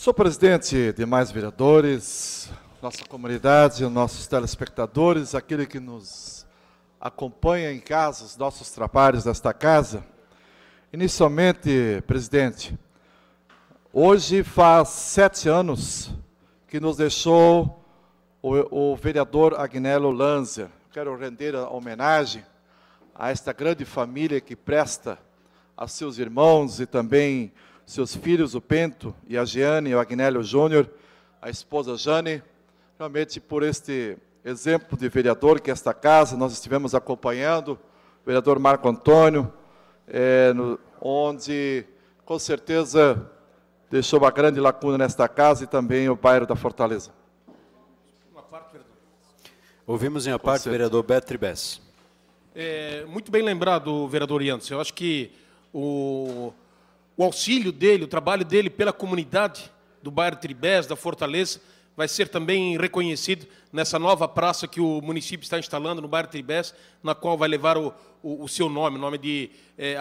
Sou presidente demais vereadores, nossa comunidade, nossos telespectadores, aquele que nos acompanha em casa, os nossos trabalhos desta casa. Inicialmente, presidente, hoje faz sete anos que nos deixou o, o vereador Agnello Lanza. Quero render a homenagem a esta grande família que presta a seus irmãos e também seus filhos, o Pento e a Giane, o Agnélio Júnior, a esposa Jane, realmente por este exemplo de vereador que esta casa nós estivemos acompanhando, o vereador Marco Antônio, é, no, onde com certeza deixou uma grande lacuna nesta casa e também o bairro da Fortaleza. Ouvimos em a parte o vereador Beto Tribes. É, muito bem lembrado, vereador Yantos. Eu acho que o o auxílio dele, o trabalho dele pela comunidade do bairro Tribés, da Fortaleza, vai ser também reconhecido nessa nova praça que o município está instalando no bairro Tribés, na qual vai levar o, o, o seu nome, o nome de é,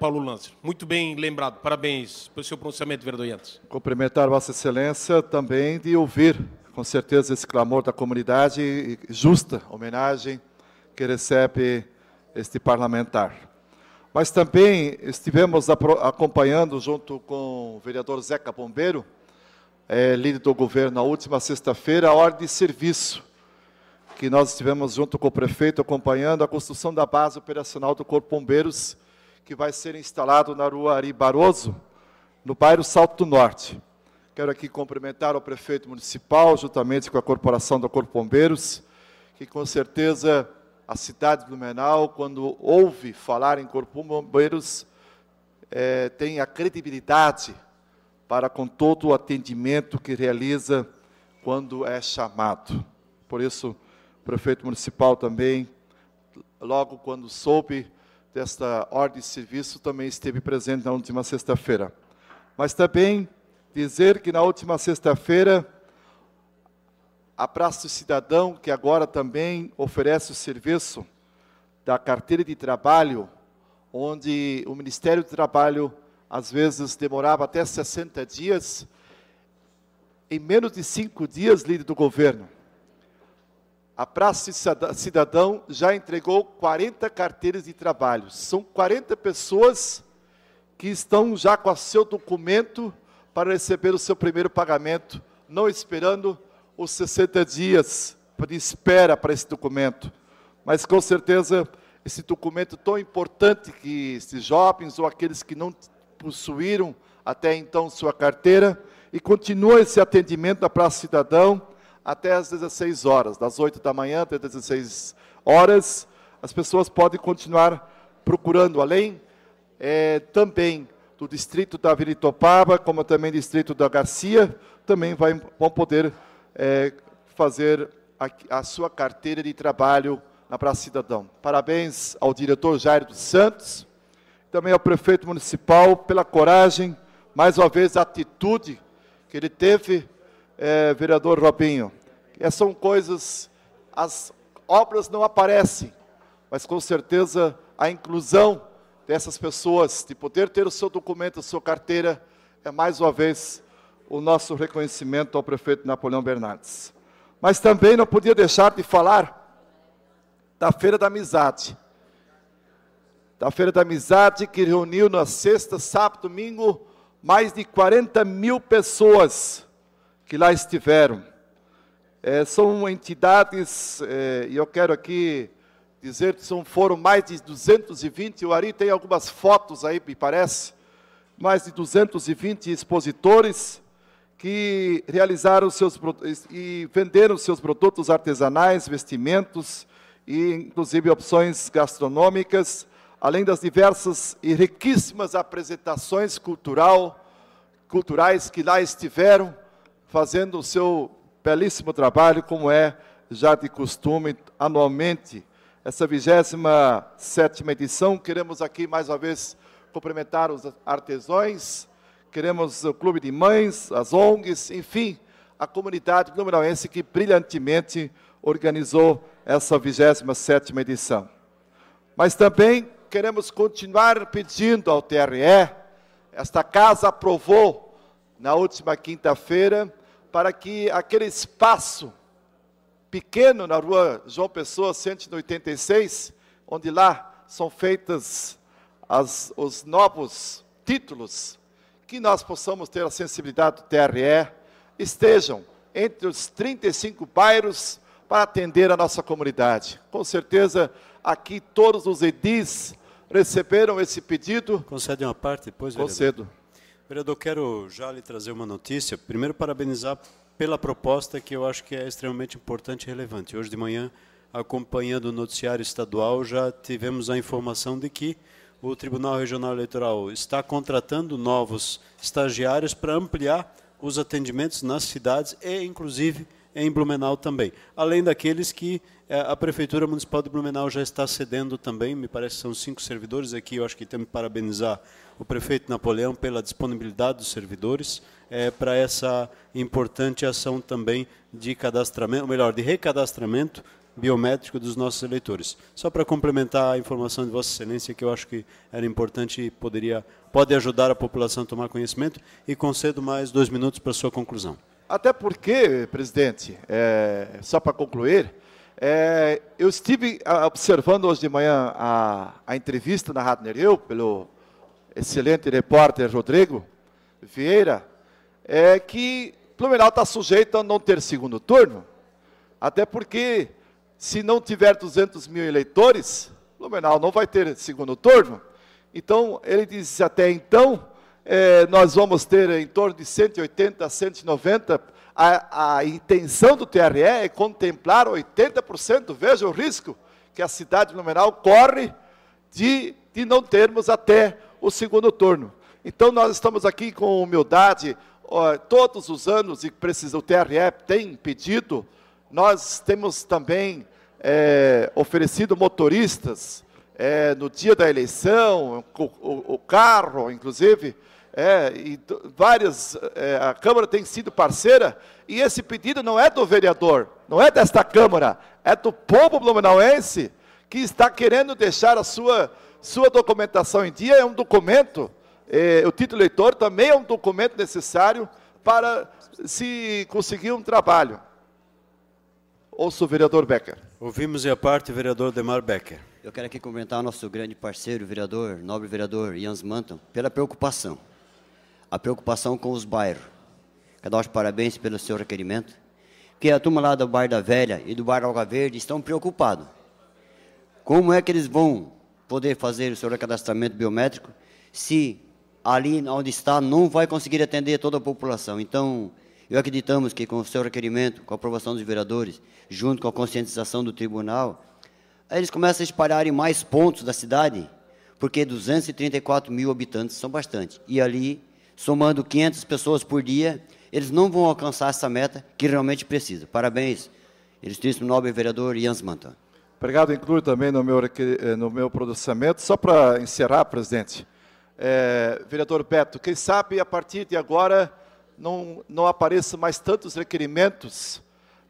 Paulo Lancer. Muito bem lembrado, parabéns pelo seu pronunciamento, verdoiantes. Cumprimentar Vossa Excelência também de ouvir, com certeza, esse clamor da comunidade, justa homenagem que recebe este parlamentar. Mas também estivemos acompanhando, junto com o vereador Zeca Bombeiro, é, líder do governo, na última sexta-feira, a ordem de serviço, que nós estivemos junto com o prefeito acompanhando a construção da base operacional do Corpo Bombeiros, que vai ser instalado na rua Ari Barroso, no bairro Salto do Norte. Quero aqui cumprimentar o prefeito municipal, juntamente com a corporação do Corpo Bombeiros, que com certeza a cidade de Blumenau, quando ouve falar em Corpo Bombeiros, é, tem a credibilidade para com todo o atendimento que realiza quando é chamado. Por isso, o prefeito municipal também, logo quando soube desta ordem de serviço, também esteve presente na última sexta-feira. Mas também dizer que na última sexta-feira a Praça do Cidadão, que agora também oferece o serviço da carteira de trabalho, onde o Ministério do Trabalho às vezes demorava até 60 dias, em menos de cinco dias, líder do governo, a Praça do Cidadão já entregou 40 carteiras de trabalho. São 40 pessoas que estão já com o seu documento para receber o seu primeiro pagamento, não esperando os 60 dias de espera para esse documento. Mas com certeza, esse documento tão importante que esses jovens ou aqueles que não possuíram até então sua carteira, e continua esse atendimento da Praça Cidadão até às 16 horas, das 8 da manhã até 16 horas. As pessoas podem continuar procurando, além é, também do distrito da Vila Itopaba, como também distrito da Garcia, também vai, vão poder é, fazer a, a, sua carteira de trabalho na Praça Cidadão. Parabéns ao diretor Jair dos Santos, também ao prefeito municipal pela coragem, mais uma vez a atitude que ele teve, é, vereador Robinho. Essas é, são coisas, as obras não aparecem, mas com certeza a inclusão dessas pessoas, de poder ter o seu documento, a sua carteira, é mais uma vez o nosso reconhecimento ao prefeito Napoleão Bernardes. Mas também não podia deixar de falar da Feira da Amizade. Da Feira da Amizade que reuniu na sexta, sábado, domingo, mais de 40 mil pessoas que lá estiveram. É, são entidades, é, e é, eu quero aqui dizer que são, foram mais de 220, o Ari tem algumas fotos aí, me parece, mais de 220 expositores, que realizaram seus e venderam seus produtos artesanais, vestimentos e inclusive opções gastronômicas, além das diversas e riquíssimas apresentações cultural, culturais que lá estiveram fazendo o seu belíssimo trabalho, como é já de costume anualmente. Essa 27ª edição, queremos aqui mais uma vez cumprimentar os artesãos queremos o clube de mães, as ONGs, enfim, a comunidade blumenauense que brilhantemente organizou essa 27ª edição. Mas também queremos continuar pedindo ao TRE, esta casa aprovou na última quinta-feira, para que aquele espaço pequeno na rua João Pessoa 186, onde lá são feitas as, os novos títulos que nós possamos ter a sensibilidade do TRE, estejam entre os 35 bairros para atender a nossa comunidade. Com certeza, aqui todos os edis receberam esse pedido. Concede uma parte depois, vereador? Concedo. Vereador, quero já lhe trazer uma notícia. Primeiro, parabenizar pela proposta que eu acho que é extremamente importante e relevante. Hoje de manhã, acompanhando o noticiário estadual, já tivemos a informação de que o Tribunal Regional Eleitoral está contratando novos estagiários para ampliar os atendimentos nas cidades e, inclusive, em Blumenau também. Além daqueles que eh, a Prefeitura Municipal de Blumenau já está cedendo também, me parece que são cinco servidores aqui, eu acho que temos que parabenizar o prefeito Napoleão pela disponibilidade dos servidores é, para essa importante ação também de cadastramento, ou melhor, de recadastramento biométrico dos nossos eleitores. Só para complementar a informação de Vossa Excelência, que eu acho que era importante e poderia, pode ajudar a população a tomar conhecimento, e concedo mais dois minutos para sua conclusão. Até porque, presidente, é, só para concluir, é, eu estive observando hoje de manhã a, a entrevista na Rádio Nereu, pelo excelente repórter Rodrigo Vieira, é que Plumeral está sujeito a não ter segundo turno, até porque se não tiver 200 mil eleitores, Blumenau não vai ter segundo turno. Então, ele disse até então, eh, nós vamos ter em torno de 180 a 190. A, a intenção do TRE é contemplar 80%, veja o risco que a cidade de Blumenau corre de, de não termos até o segundo turno. Então, nós estamos aqui com humildade, ó, todos os anos, e precisa, o TRE tem pedido, nós temos também é, oferecido motoristas é, no dia da eleição, o, o, o carro, inclusive, é, e várias, é, a Câmara tem sido parceira, e esse pedido não é do vereador, não é desta Câmara, é do povo blumenauense que está querendo deixar a sua, sua documentação em dia, é um documento, é, o título eleitor também é um documento necessário para se conseguir um trabalho. Ouço o vereador Becker. Ouvimos a parte vereador Demar Becker. Eu quero aqui comentar o nosso grande parceiro, vereador, nobre vereador Jans Manton, pela preocupação. A preocupação com os bairros. Quero dar os parabéns pelo seu requerimento. Que a turma lá do bairro da Velha e do bairro Alga Verde estão preocupados. Como é que eles vão poder fazer o seu cadastramento biométrico se ali onde está não vai conseguir atender toda a população? Então, eu acreditamos que com o seu requerimento, com a aprovação dos vereadores, junto com a conscientização do tribunal, eles começam a espalhar em mais pontos da cidade, porque 234 mil habitantes são bastante. E ali, somando 500 pessoas por dia, eles não vão alcançar essa meta que realmente precisa. Parabéns, ilustríssimo nobre vereador Jans Mantan. Obrigado, incluo também no meu, eh, no meu pronunciamento. Só para encerrar, presidente, é, vereador Beto, quem sabe a partir de agora não, não apareçam mais tantos requerimentos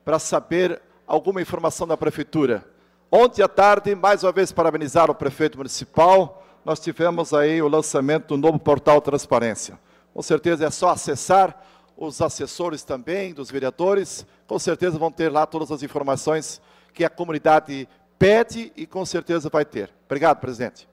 para saber alguma informação da prefeitura. Ontem à tarde, mais uma vez parabenizar o prefeito municipal, nós tivemos aí o lançamento do novo portal Transparência. Com certeza é só acessar, os assessores também, dos vereadores, com certeza vão ter lá todas as informações que a comunidade pede e com certeza vai ter. Obrigado, presidente.